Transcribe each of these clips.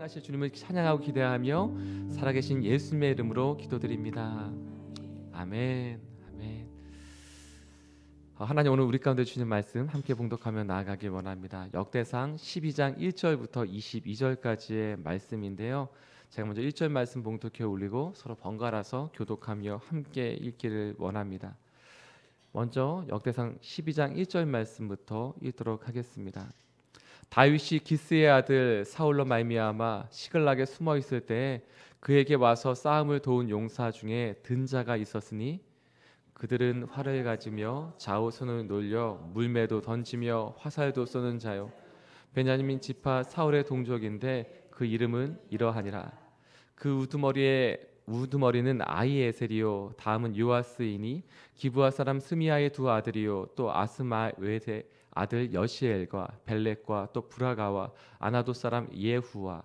사랑하실 주님을 찬양하고 기대하며 살아계신 예수님의 이름으로 기도드립니다. 아멘. 아멘. 어, 하나님 오늘 우리 가운데 주신 말씀 함께 봉독하며 나아가길 원합니다. 역대상 12장 1절부터 22절까지의 말씀인데요. 제가 먼저 1절 말씀 봉독해 올리고 서로 번갈아서 교독하며 함께 읽기를 원합니다. 먼저 역대상 12장 1절 말씀부터 읽도록 하겠습니다. 다윗이 기스의 아들 사울로 말미암아 시글락에 숨어 있을 때 그에게 와서 싸움을 도운 용사 중에 든 자가 있었으니 그들은 활을 가지며 좌우선을 놀려 물매도 던지며 화살도 쏘는 자요 베냐민 지파 사울의 동족인데 그 이름은 이러하니라 그 우두머리에 우두머리는 아이 에셀이요 다음은 요아스이니 기브아 사람 스미아의 두 아들이요 또 아스마 외세 아들 여시엘과 벨렉과 또 브라가와 아나도 사람 예후와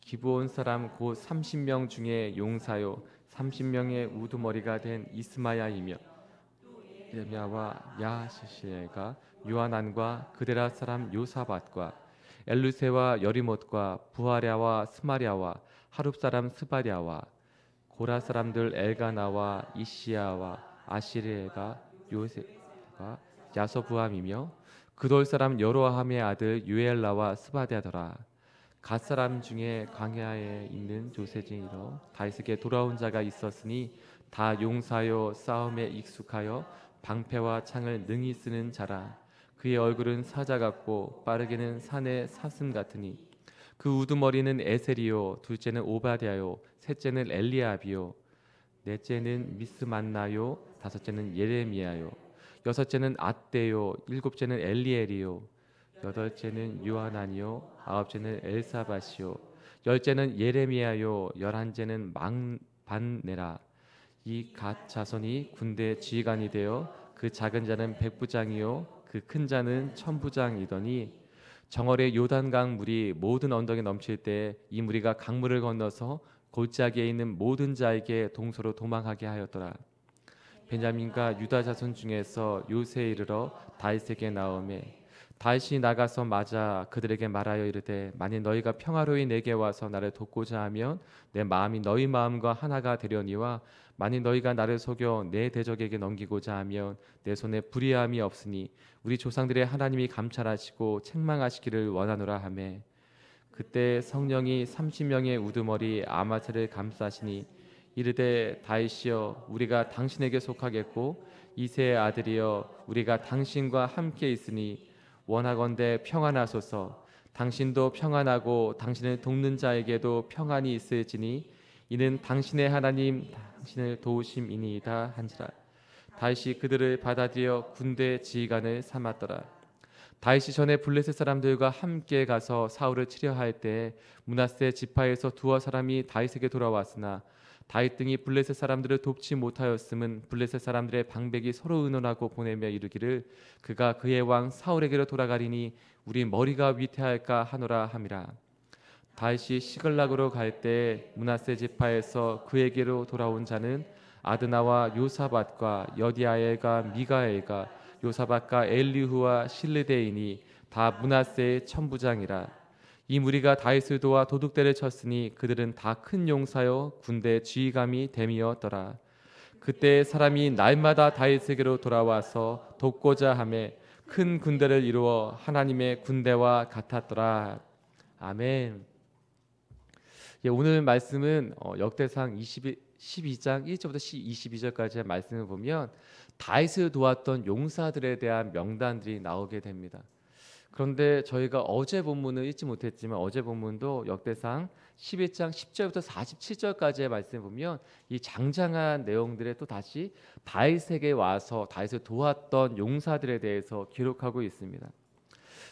기부온 사람 곧 30명 중에 용사요 30명의 우두머리가 된 이스마야이며 예미야와 야시시엘과 요한안과 그데라 사람 요사밭과 엘루세와 여리못과 부하랴와 스마랴와 하룹 사람 스바랴와 고라 사람들 엘가나와 이시야와 아시리엘과 요셉과 야서부함이며 그돌 사람 여로함의 아들 유엘라와 스바디아더라 갓 사람 중에 광야에 있는 조세진이로 다윗에게 돌아온 자가 있었으니 다 용사여 싸움에 익숙하여 방패와 창을 능히 쓰는 자라 그의 얼굴은 사자 같고 빠르게는 산의 사슴 같으니 그 우두머리는 에셀이요 둘째는 오바디아요 셋째는 엘리아비요 넷째는 미스만나요 다섯째는 예레미야요 여섯째는 아떼요 일곱째는 엘리엘이요, 여덟째는 요하나니요, 아홉째는 엘사바시요, 열째는 예레미야요, 열한째는 망반네라. 이갓 자손이 군대 지휘관이 되어 그 작은 자는 백부장이요, 그 큰 자는 천부장이더니 정월에 요단강 물이 모든 언덕에 넘칠 때이 무리가 강물을 건너서 골짜기에 있는 모든 자에게 동서로 도망하게 하였더라. 베냐민과 유다 자손 중에서 요새에 이르러 다윗에게 나오매 다윗이 나가서 맞아 그들에게 말하여 이르되 만일 너희가 평화로이 내게 와서 나를 돕고자 하면 내 마음이 너희 마음과 하나가 되려니와 만일 너희가 나를 속여 내 대적에게 넘기고자 하면 내 손에 불의함이 없으니 우리 조상들의 하나님이 감찰하시고 책망하시기를 원하노라 하매 그때 성령이 삼십 명의 우두머리 아마체를 감싸시니 이르되 다윗이여 우리가 당신에게 속하겠고 이세의 아들이여 우리가 당신과 함께 있으니 원하건대 평안하소서 당신도 평안하고 당신을 돕는 자에게도 평안이 있을지니 이는 당신의 하나님 당신을 도우심이니이다 한지라 다윗이 그들을 받아들여 군대 지휘관을 삼았더라 다윗이 전에 블레셋 사람들과 함께 가서 사울을 치려 할때 문하세 지파에서 두어 사람이 다윗에게 돌아왔으나 다윗 등이 블레셋 사람들을 돕지 못하였음은 블레셋 사람들의 방백이 서로 의논하고 보내며 이르기를 그가 그의 왕 사울에게로 돌아가리니 우리 머리가 위태할까 하노라 함이라 다윗이 시글락으로 갈 때 문하세 지파에서 그에게로 돌아온 자는 아드나와 요사밭과 여디아엘과 미가엘과 요사밭과 엘리후와 실르데인이 다 문하세의 천부장이라 이 무리가 다윗을도와 도둑대를 쳤으니 그들은 다 큰 용사요 군대 지휘감이 됨이었더라. 그때 사람이 날마다 다윗에게로 돌아와서 돕고자 함에 큰 군대를 이루어 하나님의 군대와 같았더라. 아멘. 예, 오늘 말씀은 어, 역대상 21, 12장 1절부터 22절까지의 말씀을 보면 다윗을 도왔던 용사들에 대한 명단들이 나오게 됩니다. 그런데 저희가 어제 본문을 읽지 못했지만 어제 본문도 역대상 11장 10절부터 47절까지의 말씀 을 보면 이 장장한 내용들에 또 다시 다윗에게 와서 다윗을 도왔던 용사들에 대해서 기록하고 있습니다.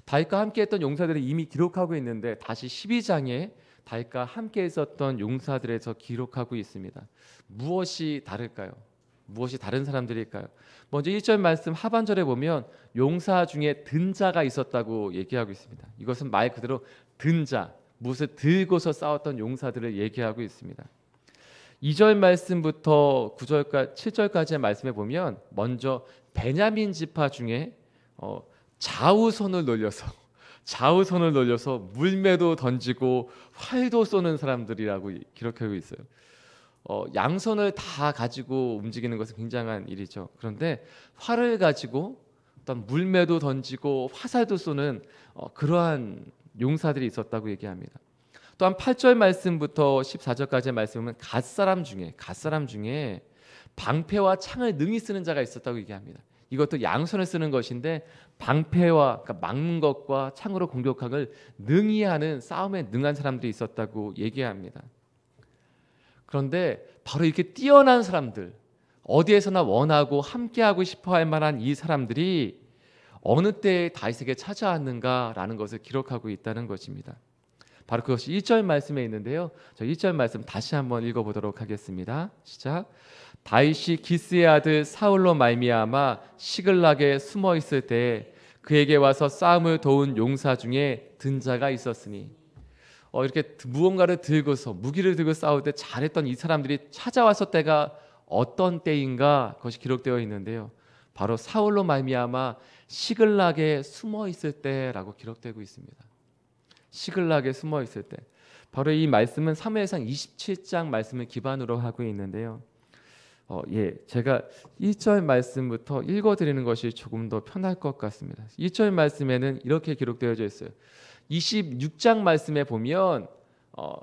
다윗과 함께했던 용사들은 이미 기록하고 있는데 다시 12장에 다윗과 함께 있었던 용사들에서 기록하고 있습니다. 무엇이 다를까요? 무엇이 다른 사람들일까요? 먼저 1절 말씀 하반절에 보면 용사 중에 든 자가 있었다고 얘기하고 있습니다. 이것은 말 그대로 든 자, 무엇을 들고서 싸웠던 용사들을 얘기하고 있습니다. 2절 말씀부터 9절까지 7절까지의 말씀에 보면 먼저 베냐민 지파 중에 어, 좌우선을 놀려서 좌우선을 놀려서 물매도 던지고 활도 쏘는 사람들이라고 기록하고 있어요. 어, 양손을 다 가지고 움직이는 것은 굉장한 일이죠. 그런데 활을 가지고 어떤 물매도 던지고 화살도 쏘는 어, 그러한 용사들이 있었다고 얘기합니다. 또한 8절 말씀부터 14절까지의 말씀은 갓사람 중에 갓사람 중에 방패와 창을 능히 쓰는 자가 있었다고 얘기합니다. 이것도 양손을 쓰는 것인데 방패와 그러니까 막는 것과 창으로 공격하을 능히 하는 싸움에 능한 사람들이 있었다고 얘기합니다. 그런데 바로 이렇게 뛰어난 사람들, 어디에서나 원하고 함께하고 싶어 할 만한 이 사람들이 어느 때에 다윗에게 찾아왔는가라는 것을 기록하고 있다는 것입니다. 바로 그것이 1절 말씀에 있는데요. 저 1절 말씀 다시 한번 읽어보도록 하겠습니다. 시작. 다윗이 기스의 아들 사울로 말미암아 시글락에 숨어 있을 때 그에게 와서 싸움을 도운 용사 중에 든 자가 있었으니 어, 이렇게 무언가를 들고서 무기를 들고 싸울 때 잘했던 이 사람들이 찾아와서 때가 어떤 때인가 그것이 기록되어 있는데요. 바로 사울로 말미암아 시글락에 숨어 있을 때라고 기록되고 있습니다. 시글락에 숨어 있을 때. 바로 이 말씀은 사무엘상 27장 말씀을 기반으로 하고 있는데요. 어, 예, 제가 1절 말씀부터 읽어드리는 것이 조금 더 편할 것 같습니다. 1절 말씀에는 이렇게 기록되어져 있어요. 26장 말씀에 보면 어,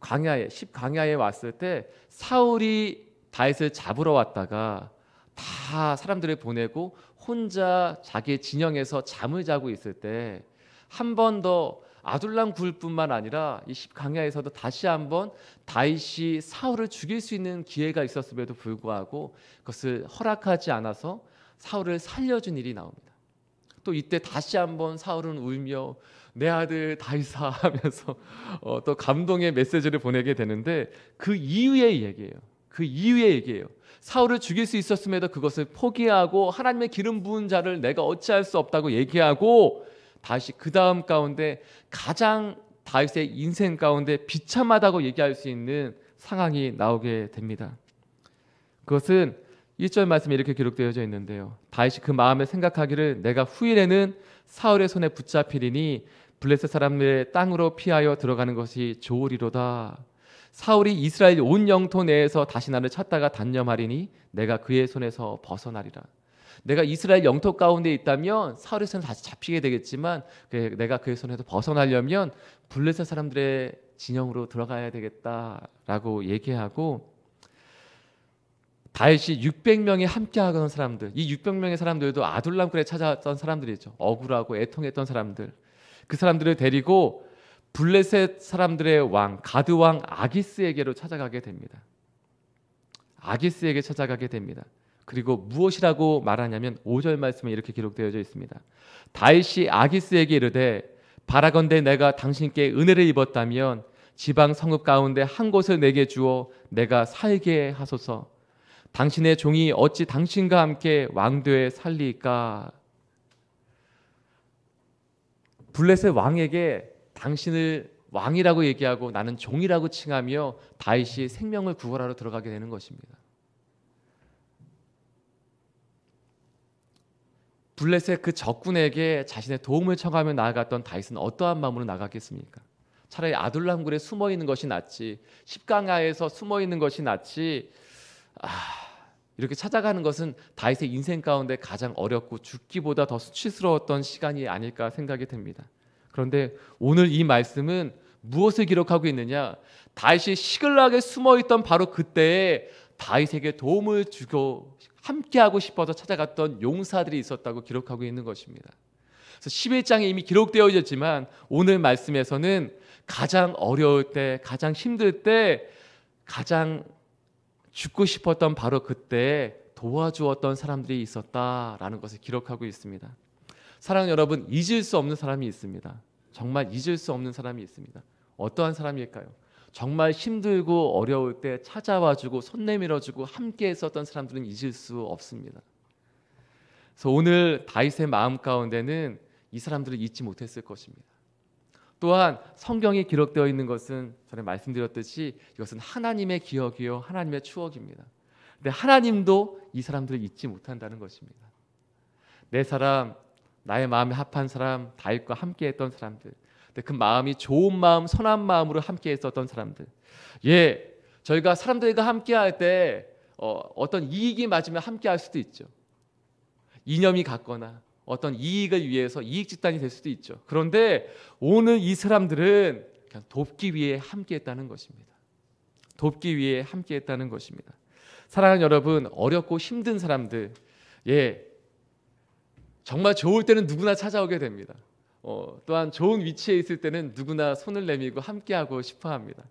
광야에 십광야에 왔을 때 사울이 다윗을 잡으러 왔다가 다 사람들을 보내고 혼자 자기의 진영에서 잠을 자고 있을 때 한 번 더 아둘람 굴뿐만 아니라 이 십강야에서도 다시 한번 다윗이 사울을 죽일 수 있는 기회가 있었음에도 불구하고 그것을 허락하지 않아서 사울을 살려준 일이 나옵니다. 또 이때 다시 한번 사울은 울며 내 아들 다이사 하면서 어, 또 감동의 메시지를 보내게 되는데 그 이유의 얘기예요. 그 이유의 얘기예요. 사울을 죽일 수 있었음에도 그것을 포기하고 하나님의 기름 부은 자를 내가 어찌할 수 없다고 얘기하고 다시 그 다음 가운데 가장 다윗의 인생 가운데 비참하다고 얘기할 수 있는 상황이 나오게 됩니다. 그것은 1절 말씀에 이렇게 기록되어져 있는데요. 다윗이 그 마음에 생각하기를 내가 후일에는 사울의 손에 붙잡히리니 블레셋 사람들의 땅으로 피하여 들어가는 것이 좋으리로다. 사울이 이스라엘 온 영토 내에서 다시 나를 찾다가 단념하리니 내가 그의 손에서 벗어나리라. 내가 이스라엘 영토 가운데 있다면 사울의 손에 다시 잡히게 되겠지만 그 내가 그의 손에서 벗어나려면 블레셋 사람들의 진영으로 들어가야 되겠다라고 얘기하고 다윗이 600명이 함께하던 사람들, 이 600명의 사람들도 아둘람굴에 찾아왔던 사람들이죠. 억울하고 애통했던 사람들, 그 사람들을 데리고 블레셋 사람들의 왕 가드 왕 아기스에게로 찾아가게 됩니다. 아기스에게 찾아가게 됩니다. 그리고 무엇이라고 말하냐면 5절 말씀에 이렇게 기록되어져 있습니다. 다윗이 아기스에게 이르되 바라건대 내가 당신께 은혜를 입었다면 지방 성읍 가운데 한 곳을 내게 주어 내가 살게 하소서. 당신의 종이 어찌 당신과 함께 왕도에 살리까? 블레셋 왕에게 당신을 왕이라고 얘기하고 나는 종이라고 칭하며 다윗이 생명을 구걸하러 들어가게 되는 것입니다. 블레셋 그 적군에게 자신의 도움을 청하며 나아갔던 다윗은 어떠한 마음으로 나갔겠습니까? 차라리 아둘람굴에 숨어 있는 것이 낫지 십강하에서 숨어 있는 것이 낫지 아 이렇게 찾아가는 것은 다윗의 인생 가운데 가장 어렵고 죽기보다 더 수치스러웠던 시간이 아닐까 생각이 됩니다 그런데 오늘 이 말씀은 무엇을 기록하고 있느냐? 다윗이 시글락에 숨어 있던 바로 그때에 다윗에게 도움을 주고 함께하고 싶어서 찾아갔던 용사들이 있었다고 기록하고 있는 것입니다. 그래서 11장에 이미 기록되어 있지만 었 오늘 말씀에서는 가장 어려울 때, 가장 힘들 때, 가장 죽고 싶었던 바로 그때 도와주었던 사람들이 있었다라는 것을 기록하고 있습니다. 사랑 여러분, 잊을 수 없는 사람이 있습니다. 정말 잊을 수 없는 사람이 있습니다. 어떠한 사람일까요? 정말 힘들고 어려울 때 찾아와 주고 손 내밀어 주고 함께 했었던 사람들은 잊을 수 없습니다. 그래서 오늘 다윗의 마음 가운데는 이 사람들을 잊지 못했을 것입니다. 또한 성경이 기록되어 있는 것은 전에 말씀드렸듯이 이것은 하나님의 기억이요 하나님의 추억입니다. 근데 하나님도 이 사람들을 잊지 못한다는 것입니다. 내 사람, 나의 마음에 합한 사람, 다윗과 함께했던 사람들, 그 마음이 좋은 마음, 선한 마음으로 함께했었던 사람들. 예, 저희가 사람들과 함께할 때 어, 떤 이익이 맞으면 함께할 수도 있죠. 이념이 같거나 어떤 이익을 위해서 이익 집단이 될 수도 있죠. 그런데 오늘 이 사람들은 그냥 돕기 위해 함께했다는 것입니다. 돕기 위해 함께했다는 것입니다. 사랑하는 여러분, 어렵고 힘든 사람들, 예, 정말 좋을 때는 누구나 찾아오게 됩니다. 어, 또한 좋은 위치에 있을 때는 누구나 손을 내밀고 함께하고 싶어합니다.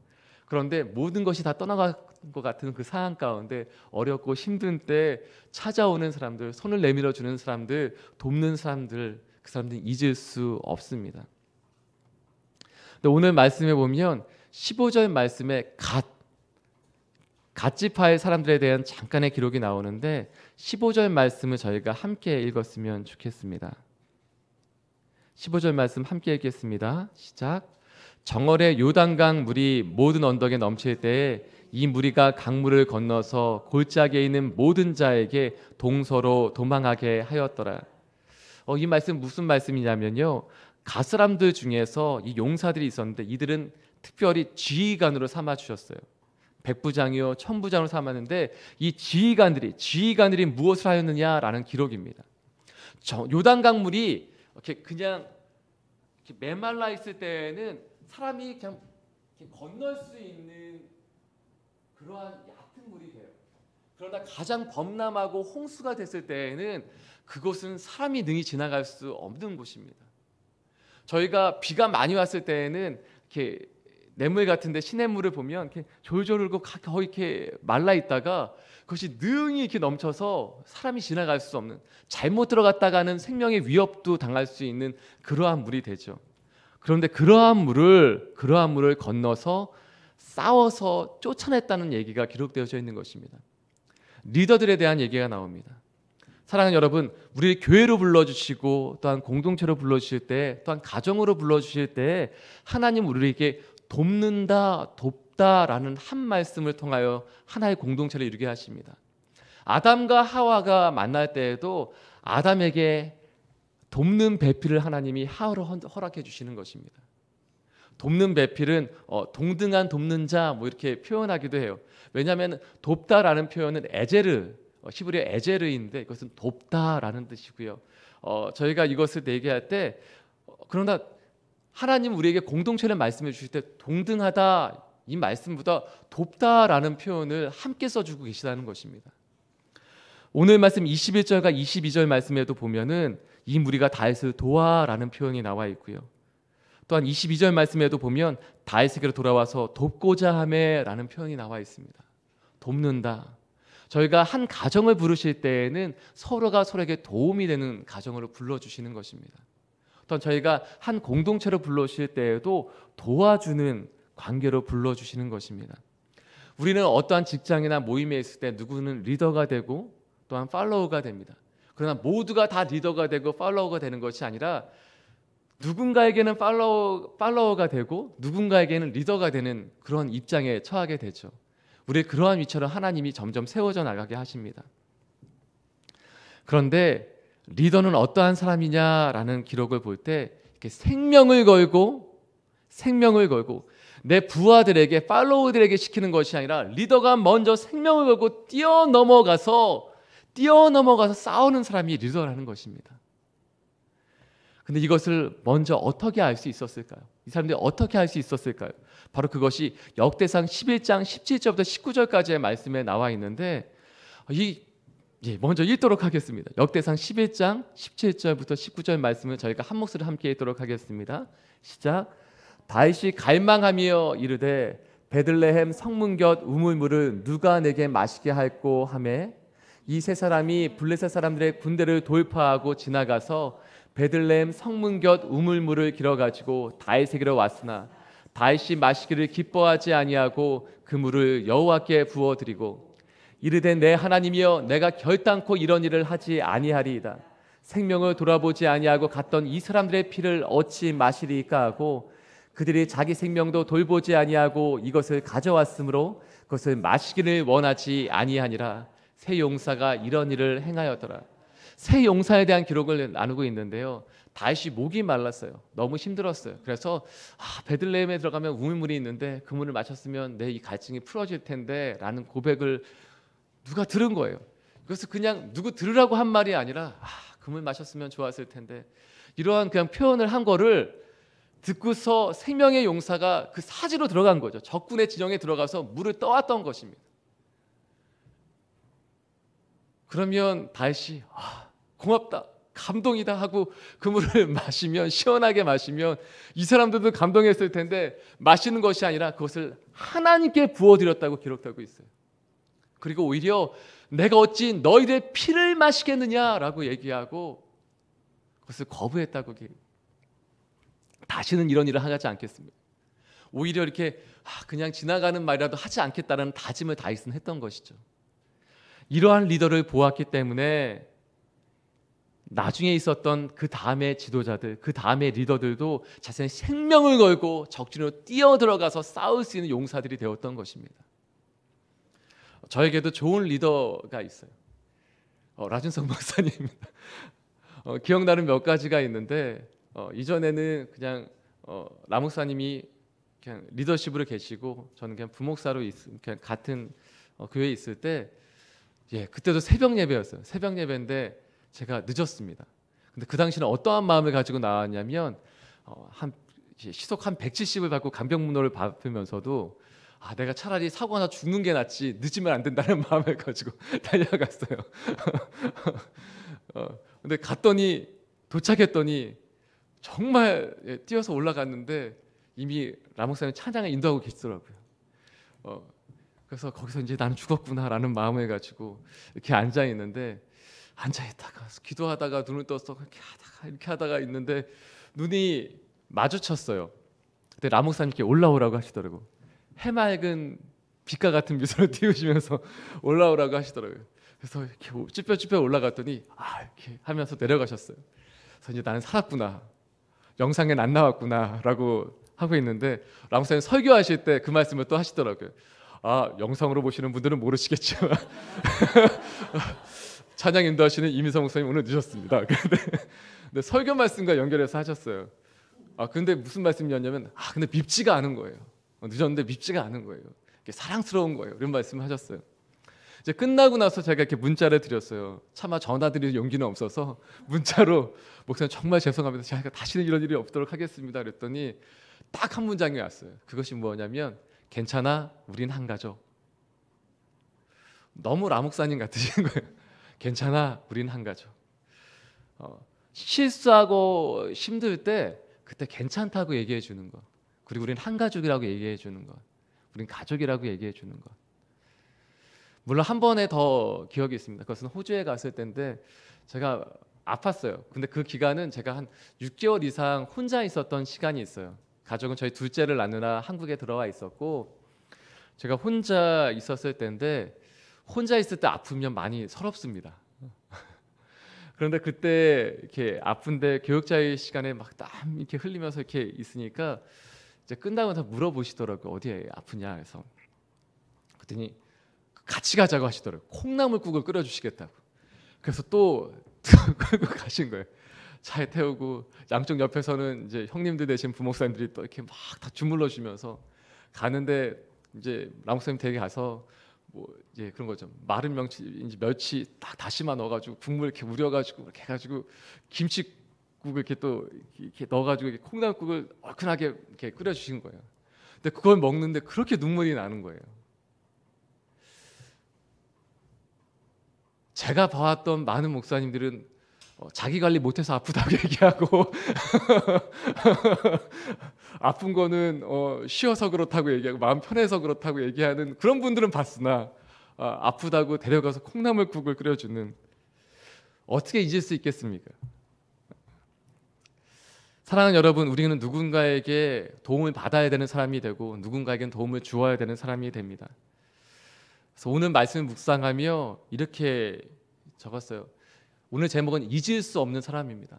그런데 모든 것이 다 떠나간 것 같은 그 상황 가운데 어렵고 힘든 때 찾아오는 사람들, 손을 내밀어 주는 사람들, 돕는 사람들, 그 사람들 잊을 수 없습니다. 오늘 말씀에 보면 15절 말씀에 갓 갓지파의 사람들에 대한 잠깐의 기록이 나오는데 15절 말씀을 저희가 함께 읽었으면 좋겠습니다. 15절 말씀 함께 읽겠습니다. 시작. 정월에 요단강 물이 모든 언덕에 넘칠 때에 이 무리가 강물을 건너서 골짜기에 있는 모든 자에게 동서로 도망하게 하였더라. 어, 이 말씀 무슨 말씀이냐면요. 가스람들 중에서 이 용사들이 있었는데 이들은 특별히 지휘관으로 삼아 주셨어요. 백부장이요, 천부장으로 삼았는데 이 지휘관들이 지휘관들이 무엇을 하였느냐라는 기록입니다. 요단강 물이 이렇게 그냥 이렇게 메말라 있을 때는 사람이 그냥 건널 수 있는 그러한 얕은 물이 돼요. 그러나 가장 범람하고 홍수가 됐을 때에는 그곳은 사람이 능히 지나갈 수 없는 곳입니다. 저희가 비가 많이 왔을 때에는 이렇게 냇물 같은데 시냇물을 보면 이렇게 졸졸 흘고 거의 이렇게 말라 있다가 그것이 능히 이렇게 넘쳐서 사람이 지나갈 수 없는 잘못 들어갔다가는 생명의 위협도 당할 수 있는 그러한 물이 되죠. 그런데 그러한 물을 그러한 물을 건너서 싸워서 쫓아냈다는 얘기가 기록되어져 있는 것입니다. 리더들에 대한 얘기가 나옵니다. 사랑하는 여러분, 우리 교회로 불러주시고 또한 공동체로 불러주실 때, 또한 가정으로 불러주실 때 하나님 우리에게 돕는다, 돕다라는 한 말씀을 통하여 하나의 공동체를 이루게 하십니다. 아담과 하와가 만날 때에도 아담에게 돕는 배필을 하나님이 하로 허락해 주시는 것입니다. 돕는 배필은 어, 동등한 돕는 자 뭐 이렇게 표현하기도 해요. 왜냐하면 돕다라는 표현은 에제르 어, 히브리어 에제르인데 이것은 돕다라는 뜻이고요. 어, 저희가 이것을 얘기할 때 어, 그러나 하나님 우리에게 공동체를 말씀해 주실 때 동등하다 이 말씀보다 돕다라는 표현을 함께 써주고 계시다는 것입니다. 오늘 말씀 21절과 22절 말씀에도 보면은 이 무리가 다윗을 도와라는 표현이 나와 있고요. 또한 22절 말씀에도 보면 다윗에게로 돌아와서 돕고자 함에라는 표현이 나와 있습니다. 돕는다. 저희가 한 가정을 부르실 때에는 서로가 서로에게 도움이 되는 가정으로 불러주시는 것입니다. 또한 저희가 한 공동체로 불러주실 때에도 도와주는 관계로 불러주시는 것입니다. 우리는 어떠한 직장이나 모임에 있을 때 누구는 리더가 되고 또한 팔로우가 됩니다. 그러나 모두가 다 리더가 되고 팔로워가 되는 것이 아니라 누군가에게는 팔로워, 팔로워가 되고 누군가에게는 리더가 되는 그런 입장에 처하게 되죠. 우리 그러한 위처럼 하나님이 점점 세워져 나가게 하십니다. 그런데 리더는 어떠한 사람이냐라는 기록을 볼 때 이렇게 생명을 걸고 생명을 걸고 내 부하들에게 팔로우들에게 시키는 것이 아니라 리더가 먼저 생명을 걸고 뛰어넘어가서 뛰어넘어가서 싸우는 사람이 리더라는 것입니다. 근데 이것을 먼저 어떻게 알 수 있었을까요? 이 사람들이 어떻게 알 수 있었을까요? 바로 그것이 역대상 11장 17절부터 19절까지의 말씀에 나와 있는데 이 예, 먼저 읽도록 하겠습니다. 역대상 11장 17절부터 19절 말씀을 저희가 한 목소리 함께 읽도록 하겠습니다. 시작. 다윗이 갈망하며 이르되 베들레헴 성문 곁 우물물은 누가 내게 마시게 할꼬 하며 이세 사람이 블레셋 사람들의 군대를 돌파하고 지나가서 베들레헴 성문 곁 우물물을 길어 가지고 다윗에게로 왔으나 다윗이 마시기를 기뻐하지 아니하고 그 물을 여호와께 부어 드리고 이르되 내 하나님이여 내가 결단코 이런 일을 하지 아니하리이다 생명을 돌아보지 아니하고 갔던 이 사람들의 피를 어찌 마시리까 하고 그들이 자기 생명도 돌보지 아니하고 이것을 가져왔으므로 그것을 마시기를 원하지 아니하니라 세 용사가 이런 일을 행하였더라. 세 용사에 대한 기록을 나누고 있는데요. 다시 목이 말랐어요. 너무 힘들었어요. 그래서 아, 베들레헴에 들어가면 우물물이 있는데 그 문을 마쳤으면 내 이 갈증이 풀어질 텐데라는 고백을 누가 들은 거예요. 그래서 그냥 누구 들으라고 한 말이 아니라 아, 그물 마셨으면 좋았을 텐데 이러한 그냥 표현을 한 거를 듣고서 세 명의 용사가 그 사지로 들어간 거죠. 적군의 진영에 들어가서 물을 떠왔던 것입니다. 그러면 다윗이 아, 고맙다 감동이다 하고 그 물을 마시면 시원하게 마시면 이 사람들도 감동했을 텐데 마시는 것이 아니라 그것을 하나님께 부어드렸다고 기록되고 있어요. 그리고 오히려 내가 어찌 너희들의 피를 마시겠느냐라고 얘기하고 그것을 거부했다고 얘기 다시는 이런 일을 하지 않겠습니다. 오히려 이렇게 아, 그냥 지나가는 말이라도 하지 않겠다는 다짐을 다윗은 했던 것이죠. 이러한 리더를 보았기 때문에 나중에 있었던 그 다음의 지도자들, 그 다음의 리더들도 자신의 생명을 걸고 적진으로 뛰어들어가서 싸울 수 있는 용사들이 되었던 것입니다. 저에게도 좋은 리더가 있어요. 어, 라준성 박사님 어, 기억나는 몇 가지가 있는데 어, 이전에는 그냥 어, 라 목사님이 그냥 리더십으로 계시고 저는 그냥 부목사로 있, 그냥 같은 어, 교회에 있을 때 예, 그때도 새벽 예배였어요. 새벽 예배인데 제가 늦었습니다. 근데 그 당시는 어떠한 마음을 가지고 나왔냐면 어, 한 시속 한 170을 받고 간병문호를 받으면서도 아, 내가 차라리 사고 하나 죽는 게 낫지 늦으면 안 된다는 마음을 가지고 달려갔어요. 어, 근데 갔더니 도착했더니 정말 예, 뛰어서 올라갔는데 이미 라목사님 찬양에 인도하고 계시더라고요. 어, 그래서 거기서 이제 나는 죽었구나라는 마음을 가지고 이렇게 앉아 있는데 앉아 있다가 기도하다가 눈을 떠서 이렇게 하다가 이렇게 하다가 있는데 눈이 마주쳤어요. 그때 라목사님께 올라오라고 하시더라고. 해맑은 빛과 같은 미소를 띄우시면서 올라오라고 하시더라고요. 그래서 이렇게 쭈뼛쭈뼛 올라갔더니 아 이렇게 하면서 내려가셨어요. 그래서 이제 나는 살았구나. 영상엔 안 나왔구나라고 하고 있는데 라목사님 설교하실 때 그 말씀을 또 하시더라고요. 아 영상으로 보시는 분들은 모르시겠지만 찬양 인도하시는 이민성 목사님 오늘 늦었습니다. 근데, 근데 설교 말씀과 연결해서 하셨어요. 아 근데 무슨 말씀이었냐면 아 근데 밉지가 않은 거예요. 어, 늦었는데 밉지가 않은 거예요. 사랑스러운 거예요. 이런 말씀을 하셨어요. 이제 끝나고 나서 제가 이렇게 문자를 드렸어요. 차마 전화드릴 용기는 없어서 문자로 목사님 정말 죄송합니다. 제가 다시는 이런 일이 없도록 하겠습니다. 그랬더니 딱 한 문장이 왔어요. 그것이 뭐냐면 괜찮아, 우린 한 가족. 너무 라목사님 같으신 거예요. 괜찮아, 우린 한 가족. 어, 실수하고 힘들 때 그때 괜찮다고 얘기해 주는 것. 그리고 우린 한 가족이라고 얘기해 주는 것. 우린 가족이라고 얘기해 주는 것. 물론 한 번에 더 기억이 있습니다. 그것은 호주에 갔을 때인데 제가 아팠어요. 근데 그 기간은 제가 한 6개월 이상 혼자 있었던 시간이 있어요. 가족은 저희 둘째를 낳느라 한국에 들어와 있었고 제가 혼자 있었을 때인데 혼자 있을 때 아프면 많이 서럽습니다. 그런데 그때 이렇게 아픈데 교육자의 시간에 막땀 이렇게 흘리면서 이렇게 있으니까 이제 끝나고 다 물어보시더라고요. 어디에 아프냐 해서 그랬더니 같이 가자고 하시더라고요. 콩나물국을 끓여주시겠다고. 그래서 또 끌고 가신 거예요. 차에 태우고 양쪽 옆에서는 이제 형님들 대신 부목사님들이 또 이렇게 막 다 주물러 주면서 가는데 이제 라목사님 댁에 가서 뭐 이제 그런 거죠. 마른 명치 이제 멸치 딱 다시마 넣어가지고 국물 이렇게 우려가지고 이렇게 해가지고 김치국 을 이렇게 또 이렇게 넣어가지고 이렇게 콩나물국을 얼큰하게 이렇게 끓여주신 거예요. 근데 그걸 먹는데 그렇게 눈물이 나는 거예요. 제가 봐왔던 많은 목사님들은 어, 자기 관리 못해서 아프다고 얘기하고 아픈 거는 어, 쉬어서 그렇다고 얘기하고 마음 편해서 그렇다고 얘기하는 그런 분들은 봤으나 아, 아프다고 데려가서 콩나물국을 끓여주는 어떻게 잊을 수 있겠습니까? 사랑하는 여러분, 우리는 누군가에게 도움을 받아야 되는 사람이 되고 누군가에겐 도움을 주어야 되는 사람이 됩니다. 그래서 오늘 말씀 을 묵상하며 이렇게 적었어요. 오늘 제목은 잊을 수 없는 사람입니다.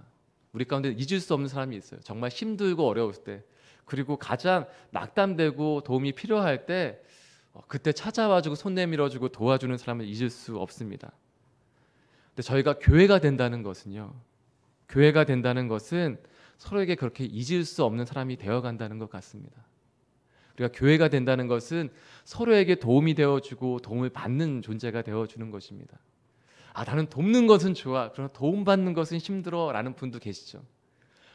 우리 가운데 잊을 수 없는 사람이 있어요. 정말 힘들고 어려웠 때, 그리고 가장 낙담되고 도움이 필요할 때, 어, 그때 찾아와주고 손 내밀어주고 도와주는 사람을 잊을 수 없습니다. 근데 저희가 교회가 된다는 것은요, 교회가 된다는 것은 서로에게 그렇게 잊을 수 없는 사람이 되어간다는 것 같습니다. 우리가 교회가 된다는 것은 서로에게 도움이 되어주고 도움을 받는 존재가 되어주는 것입니다. 아 나는 돕는 것은 좋아. 그러나 도움받는 것은 힘들어라는 분도 계시죠.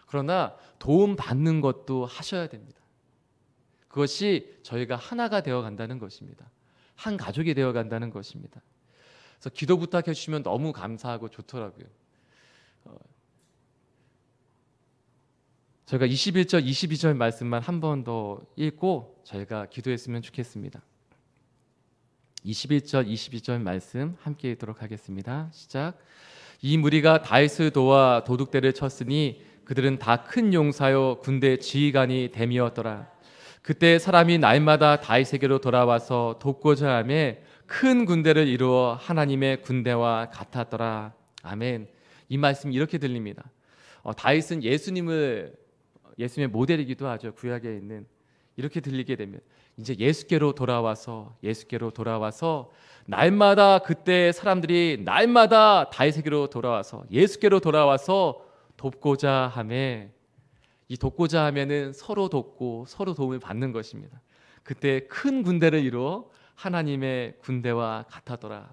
그러나 도움받는 것도 하셔야 됩니다. 그것이 저희가 하나가 되어 간다는 것입니다. 한 가족이 되어 간다는 것입니다. 그래서 기도 부탁해 주시면 너무 감사하고 좋더라고요. 어, 저희가 21절, 22절 말씀만 한 번 더 읽고 저희가 기도했으면 좋겠습니다. 21절 22절 말씀 함께 읽도록 하겠습니다. 시작. 이 무리가 다이스도와 도둑대를 쳤으니 그들은 다 큰 용사요 군대 지휘관이 됨이었더라. 그때 사람이 날마다 다윗에게로 돌아와서 돕고자 함에 큰 군대를 이루어 하나님의 군대와 같았더라. 아멘. 이 말씀 이렇게 들립니다. 어, 다윗은 예수님을 예수님의 모델이기도 하죠. 구약에 있는 이렇게 들리게 되면 이제 예수께로 돌아와서 예수께로 돌아와서 날마다 그때 사람들이 날마다 다윗에게로 돌아와서 예수께로 돌아와서 돕고자 함에 이 돕고자 하면은 서로 돕고 서로 도움을 받는 것입니다. 그때 큰 군대를 이루어 하나님의 군대와 같아더라.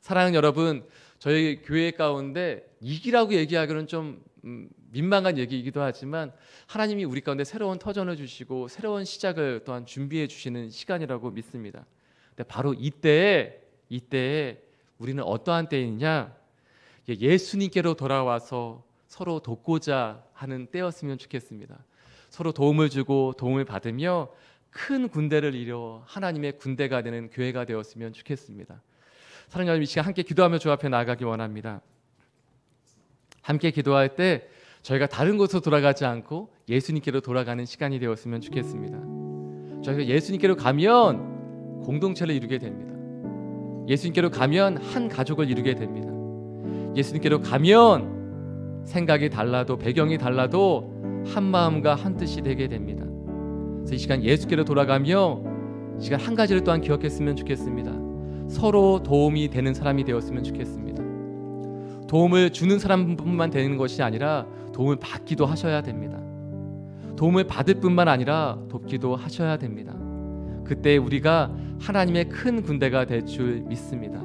사랑하는 여러분, 저희 교회 가운데 이기라고 얘기하기는 좀 음, 민망한 얘기이기도 하지만 하나님이 우리 가운데 새로운 터전을 주시고 새로운 시작을 또한 준비해 주시는 시간이라고 믿습니다. 근데 바로 이때에 이때에 우리는 어떠한 때이냐? 예수님께로 돌아와서 서로 돕고자 하는 때였으면 좋겠습니다. 서로 도움을 주고 도움을 받으며 큰 군대를 이뤄 하나님의 군대가 되는 교회가 되었으면 좋겠습니다. 사랑의 하나님 이 시간 함께 기도하며 주 앞에 나아가기 원합니다. 함께 기도할 때 저희가 다른 곳으로 돌아가지 않고 예수님께로 돌아가는 시간이 되었으면 좋겠습니다. 저희가 예수님께로 가면 공동체를 이루게 됩니다. 예수님께로 가면 한 가족을 이루게 됩니다. 예수님께로 가면 생각이 달라도 배경이 달라도 한 마음과 한 뜻이 되게 됩니다. 그래서 이 시간 예수께로 돌아가며 시간 한 가지를 또한 기억했으면 좋겠습니다. 서로 도움이 되는 사람이 되었으면 좋겠습니다. 도움을 주는 사람뿐만 되는 것이 아니라 도움을 받기도 하셔야 됩니다. 도움을 받을 뿐만 아니라 돕기도 하셔야 됩니다. 그때 우리가 하나님의 큰 군대가 될 줄 믿습니다.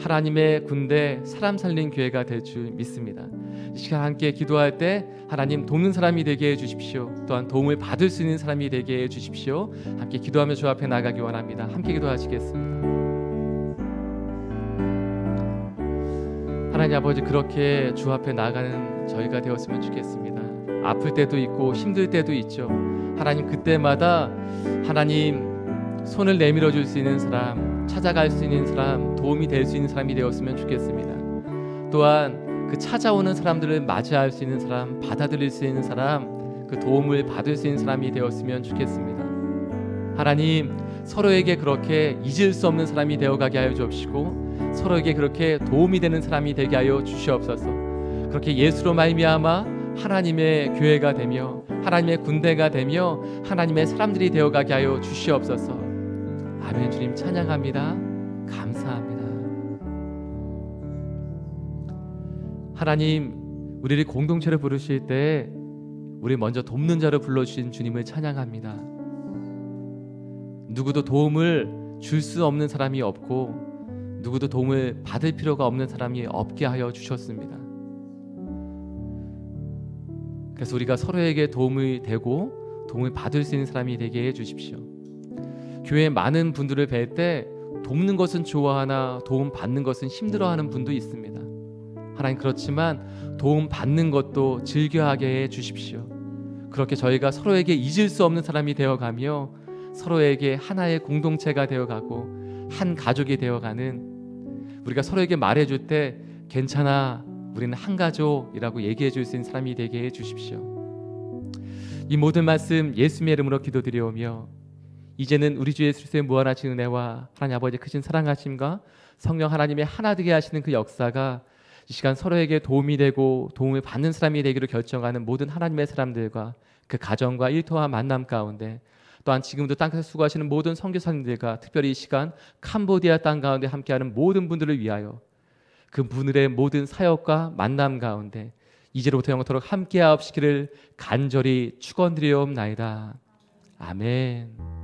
하나님의 군대 사람 살린 교회가 될 줄 믿습니다. 이 시간 함께 기도할 때 하나님 돕는 사람이 되게 해 주십시오. 또한 도움을 받을 수 있는 사람이 되게 해 주십시오. 함께 기도하며 주 앞에 나가기 원합니다. 함께 기도하시겠습니다. 하나님 아버지 그렇게 주 앞에 나가는 저희가 되었으면 좋겠습니다. 아플 때도 있고 힘들 때도 있죠. 하나님 그때마다 하나님 손을 내밀어 줄 수 있는 사람, 찾아갈 수 있는 사람, 도움이 될 수 있는 사람이 되었으면 좋겠습니다. 또한 그 찾아오는 사람들을 맞이할 수 있는 사람, 받아들일 수 있는 사람, 그 도움을 받을 수 있는 사람이 되었으면 좋겠습니다. 하나님, 서로에게 그렇게 잊을 수 없는 사람이 되어가게 하여 주옵시고 서로에게 그렇게 도움이 되는 사람이 되게 하여 주시옵소서. 그렇게 예수로 말미암아 하나님의 교회가 되며 하나님의 군대가 되며 하나님의 사람들이 되어가게 하여 주시옵소서. 아멘 주님 찬양합니다. 감사합니다. 하나님 우리를 공동체로 부르실 때 우리 먼저 돕는 자로 불러주신 주님을 찬양합니다. 누구도 도움을 줄 수 없는 사람이 없고 누구도 도움을 받을 필요가 없는 사람이 없게 하여 주셨습니다. 그래서 우리가 서로에게 도움을 되고 도움을 받을 수 있는 사람이 되게 해 주십시오. 교회 많은 분들을 뵐 때 돕는 것은 좋아하나 도움 받는 것은 힘들어하는 분도 있습니다. 하나님 그렇지만 도움 받는 것도 즐겨하게 해 주십시오. 그렇게 저희가 서로에게 잊을 수 없는 사람이 되어가며 서로에게 하나의 공동체가 되어가고 한 가족이 되어가는 우리가 서로에게 말해줄 때 괜찮아 우리는 한 가족이라고 얘기해 줄 수 있는 사람이 되게 해 주십시오. 이 모든 말씀 예수의 이름으로 기도드리오며 이제는 우리 주 예수의 무한하신 은혜와 하나님 아버지 크신 사랑하심과 성령 하나님의 하나 되게 하시는 그 역사가 이 시간 서로에게 도움이 되고 도움을 받는 사람이 되기로 결정하는 모든 하나님의 사람들과 그 가정과 일터와 만남 가운데 또한 지금도 땅에서 수고하시는 모든 선교사님들과 특별히 이 시간 캄보디아 땅 가운데 함께하는 모든 분들을 위하여 그 분들의 모든 사역과 만남 가운데 이제로부터 영원토록 함께하옵시기를 간절히 축원드리옵나이다. 아멘.